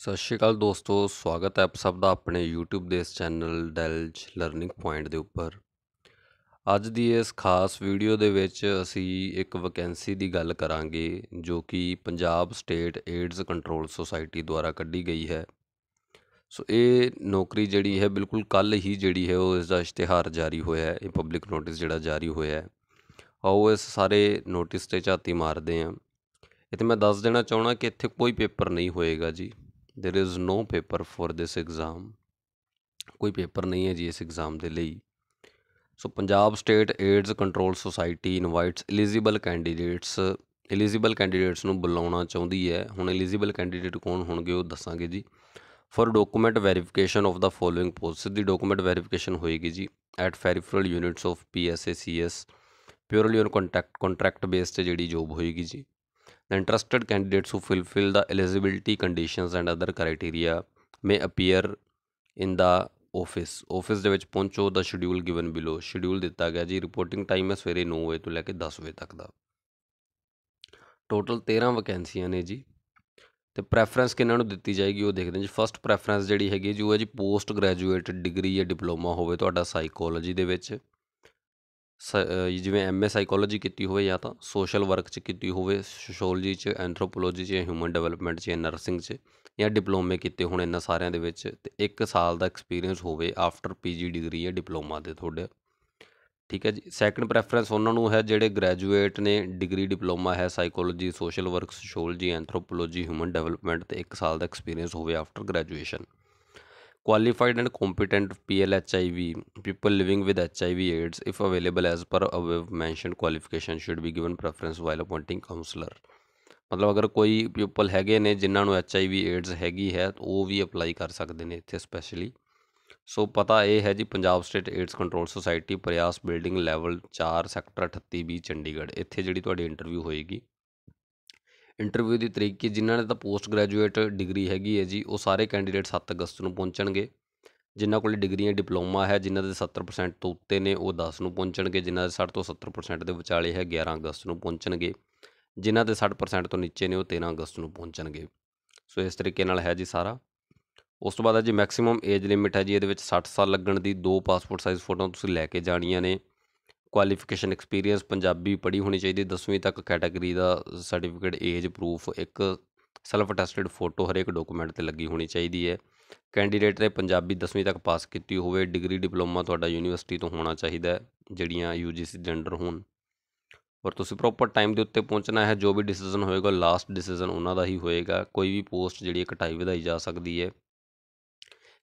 ਸਤਿ ਸ਼੍ਰੀ ਅਕਾਲ ਦੋਸਤੋ ਸਵਾਗਤ ਹੈ ਆਪ ਸਭ ਦਾ ਆਪਣੇ YouTube ਦੇ ਇਸ ਚੈਨਲ ਡੈਲਜ ਲਰਨਿੰਗ ਪੁਆਇੰਟ ਦੇ ਉੱਪਰ ਅੱਜ ਦੀ ਇਸ ਖਾਸ ਵੀਡੀਓ ਦੇ ਵਿੱਚ ਅਸੀਂ ਇੱਕ ਵੈਕੈਂਸੀ ਦੀ ਗੱਲ ਕਰਾਂਗੇ ਜੋ ਕਿ Punjab state AIDS control society ਦੁਆਰਾ ਕੱਢੀ ਗਈ ਹੈ ਸੋ ਇਹ ਨੌਕਰੀ ਜਿਹੜੀ ਹੈ ਬਿਲਕੁਲ ਕੱਲ ਹੀ ਜਿਹੜੀ ਹੈ ਉਹ ਇਸ ਦਾ ਇਸ਼ਤਿਹਾਰ ਜਾਰੀ ਹੋਇਆ ਹੈ ਇਹ ਪਬਲਿਕ ਨੋਟਿਸ ਜਿਹੜਾ ਜਾਰੀ ਹੋਇਆ ਹੈ ਆਓ ਇਸ ਸਾਰੇ ਨੋਟਿਸ ਤੇ ਝਾਤੀ ਮਾਰਦੇ ਹਾਂ ਇਹ ਤੇ ਮੈਂ ਦੱਸ ਦੇਣਾ ਚਾਹਣਾ ਕਿ ਇੱਥੇ ਕੋਈ ਪੇਪਰ ਨਹੀਂ ਹੋਏਗਾ ਜੀ there is no paper for this exam ਕੋਈ ਪੇਪਰ ਨਹੀਂ ਹੈ ਜੀ ਇਸ ਐਗਜ਼ਾਮ ਦੇ ਲਈ so Punjab state AIDS control society invites eligible candidates eligible candidates ਨੂੰ ਬੁਲਾਉਣਾ ਚਾਹੁੰਦੀ ਹੈ ਹੁਣ ਐਲੀਜੀਬਲ ਕੈਂਡੀਡੇਟ ਕੌਣ ਹੋਣਗੇ ਉਹ ਦੱਸਾਂਗੇ ਜੀ for document verification of the following post ਸਿੱਧੀ ਡਾਕੂਮੈਂਟ ਵੈਰੀਫਿਕੇਸ਼ਨ ਹੋਏਗੀ ਜੀ at peripheral units of PSACS purely on contact contract based ਜਿਹੜੀ ਜੋਬ ਹੋਏਗੀ ਜੀ The interested candidates who fulfill the eligibility conditions and other criteria may appear in the office office ਦੇ ਵਿੱਚ ਪਹੁੰਚੋ the schedule given below schedule ਦਿੱਤਾ ਗਿਆ ਜੀ reporting time ਹੈ ਸਵੇਰੇ 9 ਵਜੇ ਤੋਂ ਲੈ ਕੇ 10 ਵਜੇ ਤੱਕ ਦਾ ਟੋਟਲ 13 ਵੈਕੈਂਸੀਆਂ ਨੇ ਜੀ ਤੇ ਪ੍ਰੈਫਰੈਂਸ ਕਿਹਨਾਂ ਨੂੰ ਦਿੱਤੀ ਜਾਏਗੀ ਉਹ ਦੇਖਦੇ ਜੀ ਫਰਸਟ ਪ੍ਰੈਫਰੈਂਸ ਜਿਹੜੀ ਹੈਗੀ ਜੀ ਉਹ ਹੈ ਜੀ ਪੋਸਟ ਗ੍ਰੈਜੂਏਟ ਡਿਗਰੀ ਜਾਂ ਡਿਪਲੋਮਾ ਹੋਵੇ ਤੁਹਾਡਾ ਸਾਈਕੋਲੋਜੀ ਦੇ ਵਿੱਚ ਜਿਵੇਂ ਜਿਵੇਂ ਐਮਏ ਸਾਈਕੋਲੋਜੀ ਕੀਤੀ ਹੋਵੇ ਜਾਂ ਤਾਂ ਸੋਸ਼ਲ ਵਰਕ 'ਚ ਕੀਤੀ ਹੋਵੇ ਸੋਸ਼ੋਲੋਜੀ 'ਚ ਐਂਥਰੋਪੋਲੋਜੀ 'ਚ ਹਿਊਮਨ ਡਿਵੈਲਪਮੈਂਟ 'ਚ ਨਰਸਿੰਗ 'ਚ ਜਾਂ ਡਿਪਲੋਮੇ ਕੀਤੇ ਹੋਣ ਇਹਨਾਂ ਸਾਰਿਆਂ ਦੇ ਵਿੱਚ ਤੇ ਇੱਕ ਸਾਲ ਦਾ ਐਕਸਪੀਰੀਅੰਸ ਹੋਵੇ ਆਫਟਰ ਪੀਜੀ ਡਿਗਰੀ ਜਾਂ ਡਿਪਲੋਮਾ ਦੇ ਤੁਹਾਡੇ ਠੀਕ ਹੈ ਜੀ ਸੈਕੰਡ ਪ੍ਰੈਫਰੈਂਸ ਉਹਨਾਂ ਨੂੰ ਹੈ ਜਿਹੜੇ ਗ੍ਰੈਜੂਏਟ ਨੇ ਡਿਗਰੀ ਡਿਪਲੋਮਾ ਹੈ psychology social work sociology anthropology human development ਤੇ ਇੱਕ ਸਾਲ ਦਾ ਐਕਸਪੀਰੀਅੰਸ ਹੋਵੇ after graduation qualified and competent PLHIV people living with HIV AIDS if available as per above mentioned qualification should be given preference while appointing counselor matlab agar koi people hage ne jinna nu HIV AIDS ਹੈਗੀ ਹੈ oh ਵੀ apply kar sakde ne itthe specially so pata eh hai ji Punjab State AIDS Control Society Prayas Building Level 4 Sector 38B Chandigarh itthe ਇੱਥੇ tade interview interview interview ਦੀ ਤਰੀਕ ਕੀ ਜਿਨ੍ਹਾਂ ਨੇ ਤਾਂ ਪੋਸਟ ਗ੍ਰੈਜੂਏਟ ਡਿਗਰੀ ਹੈਗੀ ਹੈ ਜੀ ਉਹ ਸਾਰੇ ਕੈਂਡੀਡੇਟ 7 ਅਗਸਤ ਨੂੰ ਪਹੁੰਚਣਗੇ ਜਿਨ੍ਹਾਂ ਕੋਲ ਡਿਗਰੀਆਂ ਡਿਪਲੋਮਾ ਹੈ ਜਿਨ੍ਹਾਂ ਦੇ 70% ਤੋਂ ਉੱਤੇ ਨੇ ਉਹ 10 ਨੂੰ ਪਹੁੰਚਣਗੇ ਜਿਨ੍ਹਾਂ ਦੇ 60 ਤੋਂ 70% ਦੇ ਵਿਚਾਲੇ ਹੈ 11 ਅਗਸਤ ਨੂੰ ਪਹੁੰਚਣਗੇ ਜਿਨ੍ਹਾਂ ਦੇ 60% ਤੋਂ ਨੀਚੇ ਨੇ ਉਹ 13 ਅਗਸਤ ਨੂੰ ਪਹੁੰਚਣਗੇ ਸੋ ਇਸ ਤਰੀਕੇ ਨਾਲ ਹੈ ਜੀ ਸਾਰਾ ਉਸ ਤੋਂ ਬਾਅਦ ਹੈ ਜੀ ਮੈਕਸਿਮਮ ਏਜ ਲਿਮਿਟ ਹੈ ਜੀ ਇਹਦੇ ਵਿੱਚ 60 ਸਾਲ ਲੱਗਣ ਦੀ ਦੋ ਪਾਸਪੋਰਟ ਸਾਈਜ਼ ਫੋਟੋਆਂ ਤੁਸੀਂ ਲੈ ਕੇ ਜਾਣੀਆਂ ਨੇ ਕੁਆਲੀਫਿਕੇਸ਼ਨ ਐਕਸਪੀਰੀਅੰਸ ਪੰਜਾਬੀ ਪੜ੍ਹੀ ਹੋਣੀ ਚਾਹੀਦੀ 10ਵੀਂ ਤੱਕ ਕੈਟਾਗਰੀ ਦਾ ਸਰਟੀਫਿਕੇਟ ਏਜ ਪ੍ਰੂਫ ਇੱਕ ਸੈਲਫ ਅਟੈਸਟਡ ਫੋਟੋ ਹਰੇਕ ਡਾਕੂਮੈਂਟ ਤੇ ਲੱਗੀ ਹੋਣੀ ਚਾਹੀਦੀ ਹੈ ਕੈਂਡੀਡੇਟ ਨੇ ਪੰਜਾਬੀ 10ਵੀਂ ਤੱਕ ਪਾਸ ਕੀਤੀ ਹੋਵੇ ਡਿਗਰੀ ਡਿਪਲੋਮਾ ਤੁਹਾਡਾ ਯੂਨੀਵਰਸਿਟੀ ਤੋਂ ਹੋਣਾ ਚਾਹੀਦਾ ਹੈ ਜਿਹੜੀਆਂ UGC ਜੈਂਡਰ ਹੋਣ ਔਰ ਤੁਸੀਂ ਪ੍ਰੋਪਰ ਟਾਈਮ ਦੇ ਉੱਤੇ ਪਹੁੰਚਣਾ ਹੈ ਜੋ ਵੀ ਡਿਸੀਜਨ ਹੋਏਗਾ ਲਾਸਟ ਡਿਸੀਜਨ ਉਹਨਾਂ ਦਾ ਹੀ ਹੋਏਗਾ ਕੋਈ ਵੀ ਪੋਸਟ ਜਿਹੜੀ ਕਟਾਈ ਵਧਾਈ ਜਾ ਸਕਦੀ ਹੈ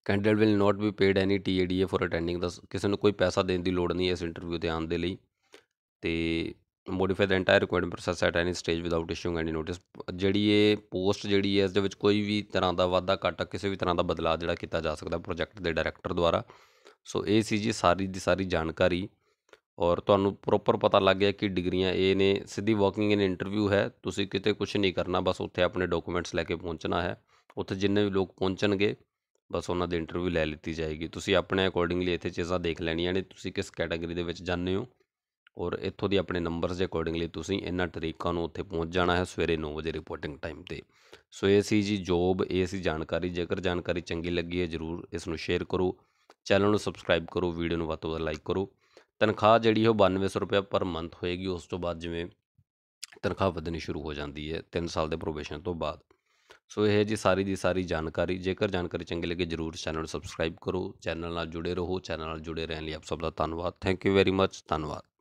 candidate will not be paid any TADA for attending the ਕਿਸੇ ਨੂੰ ਕੋਈ ਪੈਸਾ ਦੇਣ ਦੀ ਲੋੜ ਨਹੀਂ ਇਸ ਇੰਟਰਵਿਊ ਤੇ ਆਉਣ ਦੇ ਲਈ ਤੇ modify the entire required process at any stage without issuing any notice ਜਿਹੜੀ ਇਹ ਪੋਸਟ ਜਿਹੜੀ ਹੈ ਇਸ ਦੇ ਵਿੱਚ ਕੋਈ ਵੀ ਤਰ੍ਹਾਂ ਦਾ ਵਾਧਾ ਘਾਟਾ ਕਿਸੇ ਵੀ ਤਰ੍ਹਾਂ ਦਾ ਬਦਲਾਅ ਜਿਹੜਾ ਕੀਤਾ ਜਾ ਸਕਦਾ ਪ੍ਰੋਜੈਕਟ ਦੇ ਡਾਇਰੈਕਟਰ ਦੁਆਰਾ ਸੋ ਇਹ ਸੀ ਜੀ ਸਾਰੀ ਦੀ ਸਾਰੀ ਜਾਣਕਾਰੀ ਔਰ ਤੁਹਾਨੂੰ ਪ੍ਰੋਪਰ ਪਤਾ ਲੱਗ ਗਿਆ ਕਿ ਡਿਗਰੀਆਂ ਇਹ ਨੇ ਸਿੱਧੀ ਵਰਕਿੰਗ ਇਨ ਇੰਟਰਵਿਊ ਹੈ ਤੁਸੀਂ ਕਿਤੇ ਕੁਝ ਨਹੀਂ ਕਰਨਾ ਬਸ ਉੱਥੇ ਆਪਣੇ ਡਾਕੂਮੈਂਟਸ ਲੈ ਕੇ ਪਹੁੰਚਣਾ ਹੈ ਉੱਥੇ ਜਿੰਨੇ ਵੀ ਲੋਕ ਪਹੁੰਚਣਗੇ ਬਸ ਉਹਨਾਂ ਦੇ ਇੰਟਰਵਿਊ ਲੈ ਲਿੱਤੀ ਜਾਏਗੀ ਤੁਸੀਂ ਆਪਣੇ ਅਕੋਰਡਿੰਗਲੀ ਇੱਥੇ ਚੀਜ਼ਾਂ ਦੇਖ ਲੈਣੀਆਂ ਨੇ ਤੁਸੀਂ ਕਿਸ ਕੈਟਾਗਰੀ ਦੇ ਵਿੱਚ ਜਾਂਦੇ ਹੋ ਔਰ ਇੱਥੋਂ ਦੀ ਆਪਣੇ ਨੰਬਰਸ ਦੇ ਅਕੋਰਡਿੰਗਲੀ ਤੁਸੀਂ ਇਹਨਾਂ ਤਰੀਕਾਂ ਨੂੰ ਉੱਥੇ ਪਹੁੰਚ ਜਾਣਾ ਹੈ ਸਵੇਰੇ 9 ਵਜੇ ਰਿਪੋਰਟਿੰਗ ਟਾਈਮ ਤੇ ਸੋ ਇਹ ਸੀ ਜੀ ਜੋਬ ਇਹ ਸੀ ਜਾਣਕਾਰੀ ਜੇਕਰ ਜਾਣਕਾਰੀ ਚੰਗੀ ਲੱਗੀ ਹੈ ਜਰੂਰ ਇਸ ਨੂੰ ਸ਼ੇਅਰ ਕਰੋ ਚੈਨਲ ਨੂੰ ਸਬਸਕ੍ਰਾਈਬ ਕਰੋ ਵੀਡੀਓ ਨੂੰ ਵੱਧ ਤੋਂ ਵੱਧ ਲਾਈਕ ਕਰੋ ਤਨਖਾਹ ਜਿਹੜੀ ਉਹ 9200 ਰੁਪਏ ਪਰ ਮੰਥ ਹੋਏਗੀ ਉਸ ਤੋਂ ਬਾਅਦ ਜਿਵੇਂ ਤਨਖਾਹ ਵਧਣੀ ਸ਼ੁਰੂ ਹੋ ਜਾਂਦੀ ਹੈ 3 ਸਾਲ ਦੇ ਪ੍ਰੋਬੇਸ਼ਨ ਤੋਂ ਬਾਅਦ ਸੋ ਇਹ ਜੀ ਸਾਰੀ ਦੀ ਸਾਰੀ ਜਾਣਕਾਰੀ ਜੇਕਰ ਜਾਣਕਾਰੀ ਚੰਗੀ ਲੱਗੇ ਜਰੂਰ ਚੈਨਲ ਨੂੰ ਸਬਸਕ੍ਰਾਈਬ ਕਰੋ ਚੈਨਲ ਨਾਲ ਜੁੜੇ ਰਹੋ ਚੈਨਲ ਨਾਲ ਜੁੜੇ ਰਹਿਣ ਲਈ ਆਪ ਸਭ ਦਾ ਧੰਨਵਾਦ ਥੈਂਕ ਯੂ ਵੈਰੀ ਮੱਚ ਧੰਨਵਾਦ